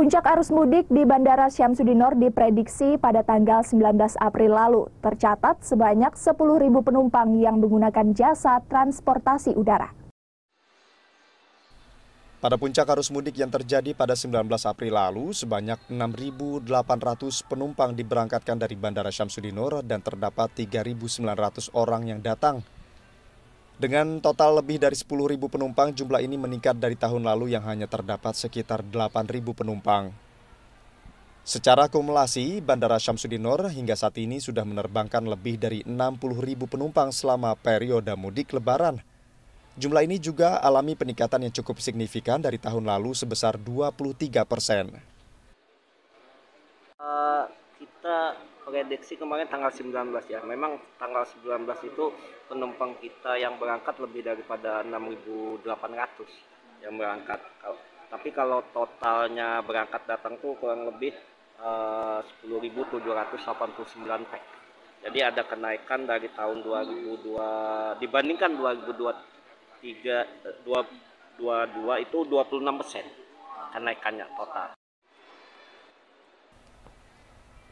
Puncak arus mudik di Bandara Syamsudinor diprediksi pada tanggal 19 April lalu. Tercatat sebanyak 10.000 penumpang yang menggunakan jasa transportasi udara. Pada puncak arus mudik yang terjadi pada 19 April lalu, sebanyak 6.800 penumpang diberangkatkan dari Bandara Syamsuddinor dan terdapat 3.900 orang yang datang dengan total lebih dari 10.000 penumpang, jumlah ini meningkat dari tahun lalu yang hanya terdapat sekitar 8.000 penumpang. Secara akumulasi, Bandara Nur hingga saat ini sudah menerbangkan lebih dari 60.000 penumpang selama periode mudik lebaran. Jumlah ini juga alami peningkatan yang cukup signifikan dari tahun lalu sebesar 23 persen. Eh, kita prediksi kemarin tanggal 19 ya. Memang tanggal 19 itu penumpang kita yang berangkat lebih daripada 6.800 yang berangkat. Tapi kalau totalnya berangkat datang tuh kurang lebih uh, 10.789 pack. Jadi ada kenaikan dari tahun 2002 dibandingkan 2023 22 eh, itu 26 persen kenaikannya total.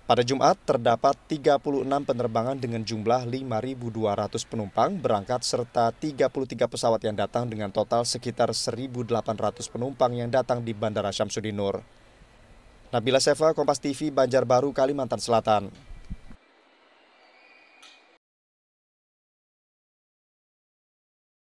Pada Jumat, terdapat 36 penerbangan dengan jumlah 5.200 penumpang berangkat serta 33 pesawat yang datang dengan total sekitar 1.800 penumpang yang datang di Bandara Syamsuddin Nur. Nabila Seva, Kompas TV, Banjarbaru, Kalimantan Selatan.